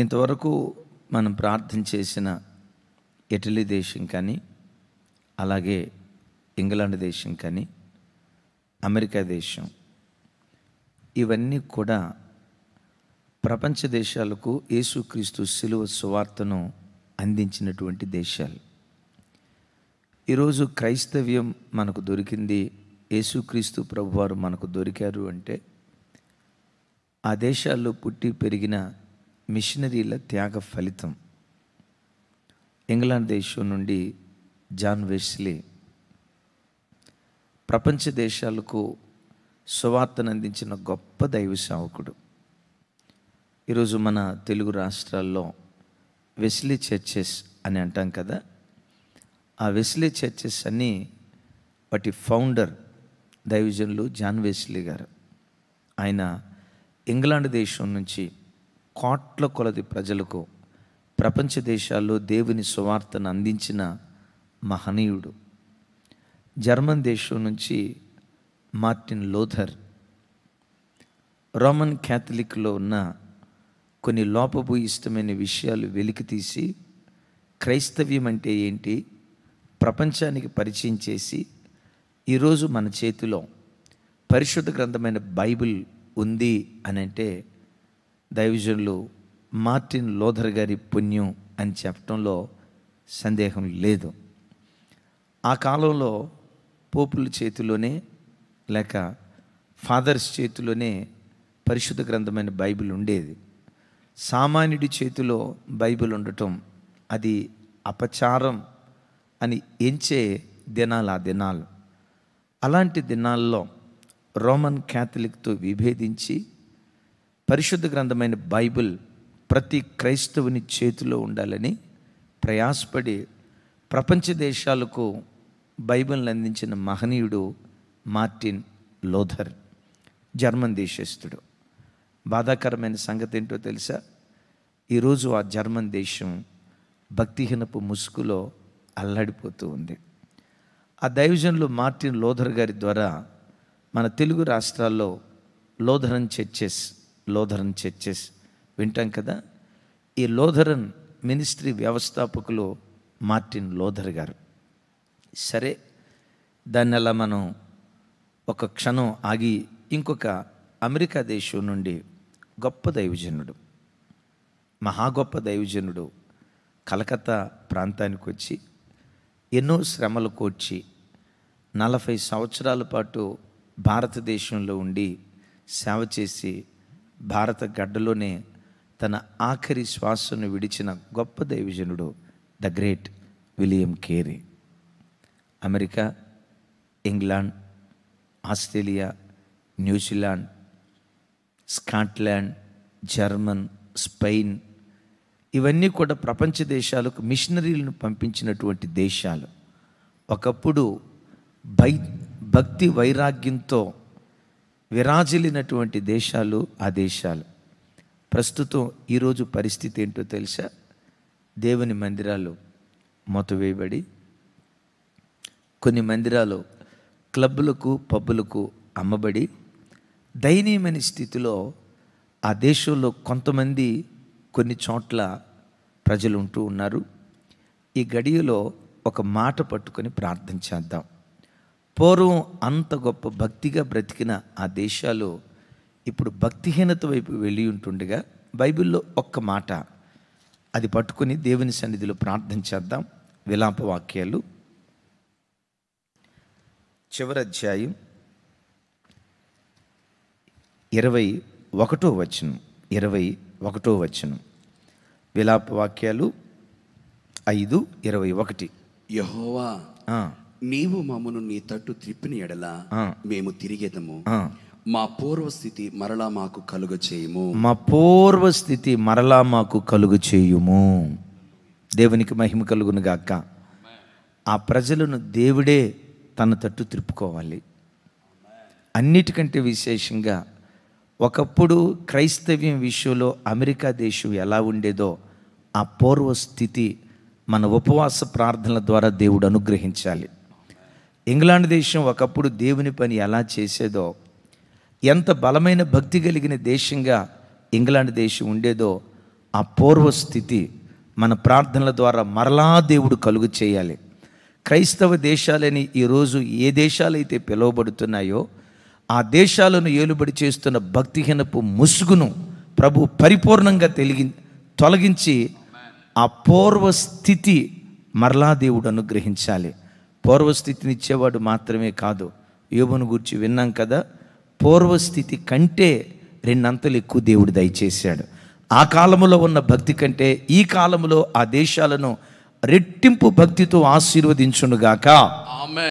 ఇంతవరకు మనం ప్రార్థన చేసిన ఇటలీ దేశం కానీ అలాగే ఇంగ్లాండ్ దేశం కానీ అమెరికా దేశం ఇవన్నీ కూడా ప్రపంచ దేశాలకు యేసుక్రీస్తు శిలువ సువార్తను అందించినటువంటి దేశాలు ఈరోజు క్రైస్తవ్యం మనకు దొరికింది యేసుక్రీస్తు ప్రభువారు మనకు దొరికారు అంటే ఆ దేశాల్లో పుట్టి పెరిగిన మిషనరీల త్యాగ ఫలితం ఇంగ్లాండ్ దేశం నుండి జాన్ వెస్లీ ప్రపంచ దేశాలకు సువార్తను అందించిన గొప్ప దైవ సేవకుడు ఈరోజు మన తెలుగు రాష్ట్రాల్లో వెస్లీ చర్చెస్ అని అంటాం కదా ఆ వెస్లీ చర్చెస్ అని వాటి ఫౌండర్ దైవజనులు జాన్ వెస్లీ గారు ఆయన ఇంగ్లాండ్ దేశం నుంచి కోట్ల కొలది ప్రజలకు ప్రపంచ దేశాల్లో దేవుని సువార్తను అందించిన మహనీయుడు జర్మన్ దేశం నుంచి మార్టిన్ లోథర్ రోమన్ క్యాథలిక్లో ఉన్న కొన్ని ఇష్టమైన విషయాలు వెలికి తీసి క్రైస్తవ్యం అంటే ఏంటి ప్రపంచానికి పరిచయం చేసి ఈరోజు మన చేతిలో పరిశుద్ధ గ్రంథమైన బైబిల్ ఉంది అని అంటే దైవజనులు మార్టిన్ లోధర్ గారి పుణ్యం అని చెప్పడంలో సందేహం లేదు ఆ కాలంలో పోపుల చేతిలోనే లేక ఫాదర్స్ చేతిలోనే పరిశుద్ధ గ్రంథమైన బైబిల్ ఉండేది సామాన్యుడి చేతిలో బైబిల్ ఉండటం అది అపచారం అని ఎంచే దినాలు ఆ దినాలు అలాంటి దినాల్లో రోమన్ క్యాథలిక్తో విభేదించి పరిశుద్ధ గ్రంథమైన బైబిల్ ప్రతి క్రైస్తవుని చేతిలో ఉండాలని ప్రయాసపడి ప్రపంచ దేశాలకు బైబిల్ని అందించిన మహనీయుడు మార్టిన్ లోథర్ జర్మన్ దేశస్థుడు బాధాకరమైన సంగతి ఏంటో తెలుసా ఈరోజు ఆ జర్మన్ దేశం భక్తిహీనపు ముసుగులో అల్లాడిపోతూ ఉంది ఆ దైవజనులు మార్టిన్ లోథర్ గారి ద్వారా మన తెలుగు రాష్ట్రాల్లో లోధరన్ చర్చెస్ లోధరన్ చర్చెస్ వింటాం కదా ఈ లోధరన్ మినిస్ట్రీ వ్యవస్థాపకులు మార్టిన్ లోధర్ గారు సరే దాన్ని అలా మనం ఒక క్షణం ఆగి ఇంకొక అమెరికా దేశం నుండి గొప్ప దైవజనుడు మహా గొప్ప దైవజనుడు కలకత్తా ప్రాంతానికి వచ్చి ఎన్నో శ్రమలు కోర్చి నలభై సంవత్సరాల పాటు భారతదేశంలో ఉండి సేవ చేసి భారత గడ్డలోనే తన ఆఖరి శ్వాసను విడిచిన గొప్ప దైవజనుడు the great William Carey America England Australia New Zealand Scotland German Spain ఇవన్నీ కూడా ప్రపంచ దేశాలకు మిషనరీలను పంపించినటువంటి దేశాలు ఒకప్పుడు భై భక్తి వైరాగ్యంతో విరాజిల్లినటువంటి దేశాలు ఆ దేశాలు ప్రస్తుతం ఈరోజు పరిస్థితి ఏంటో తెలుసా దేవుని మందిరాలు వేయబడి కొన్ని మందిరాలు క్లబ్బులకు పబ్బులకు అమ్మబడి దయనీయమైన స్థితిలో ఆ దేశంలో కొంతమంది కొన్ని చోట్ల ప్రజలు ఉంటూ ఉన్నారు ఈ గడియలో ఒక మాట పట్టుకొని ప్రార్థన చేద్దాం పూర్వం అంత గొప్ప భక్తిగా బ్రతికిన ఆ దేశాలు ఇప్పుడు భక్తిహీనత వైపు వెళ్ళి ఉంటుండగా బైబిల్లో ఒక్క మాట అది పట్టుకుని దేవుని సన్నిధిలో ప్రార్థన చేద్దాం విలాప వాక్యాలు చివరి అధ్యాయం ఇరవై ఒకటో వచనం ఇరవై ఒకటో వచనం విలాప వాక్యాలు ఐదు ఇరవై ఒకటి యహోవా నీవు మమ్మను నీ తట్టు త్రిప్పిన ఎడల మేము తిరిగేదము మా పూర్వస్థితి మరలా మాకు కలుగ చేయుము మా పూర్వస్థితి మరలా మాకు కలుగు చేయుము దేవునికి మహిమ కలుగును గాక ఆ ప్రజలను దేవుడే తన తట్టు త్రిప్పుకోవాలి అన్నిటికంటే విశేషంగా ఒకప్పుడు క్రైస్తవ్యం విషయంలో అమెరికా దేశం ఎలా ఉండేదో ఆ పూర్వస్థితి మన ఉపవాస ప్రార్థనల ద్వారా దేవుడు అనుగ్రహించాలి ఇంగ్లాండ్ దేశం ఒకప్పుడు దేవుని పని ఎలా చేసేదో ఎంత బలమైన భక్తి కలిగిన దేశంగా ఇంగ్లాండ్ దేశం ఉండేదో ఆ పూర్వస్థితి మన ప్రార్థనల ద్వారా మరలా దేవుడు కలుగు చేయాలి క్రైస్తవ దేశాలని ఈరోజు ఏ దేశాలైతే పిలువబడుతున్నాయో ఆ దేశాలను ఏలుబడి చేస్తున్న భక్తిహీనపు ముసుగును ప్రభు పరిపూర్ణంగా తెలిగి తొలగించి ఆ పూర్వస్థితి స్థితి మరలా దేవుడు అనుగ్రహించాలి పూర్వస్థితిని ఇచ్చేవాడు మాత్రమే కాదు యోబును గురించి విన్నాం కదా పూర్వస్థితి కంటే రెండంతలు ఎక్కువ దేవుడు దయచేశాడు ఆ కాలంలో ఉన్న భక్తి కంటే ఈ కాలంలో ఆ దేశాలను రెట్టింపు భక్తితో ఆశీర్వదించునుగాక ఆమె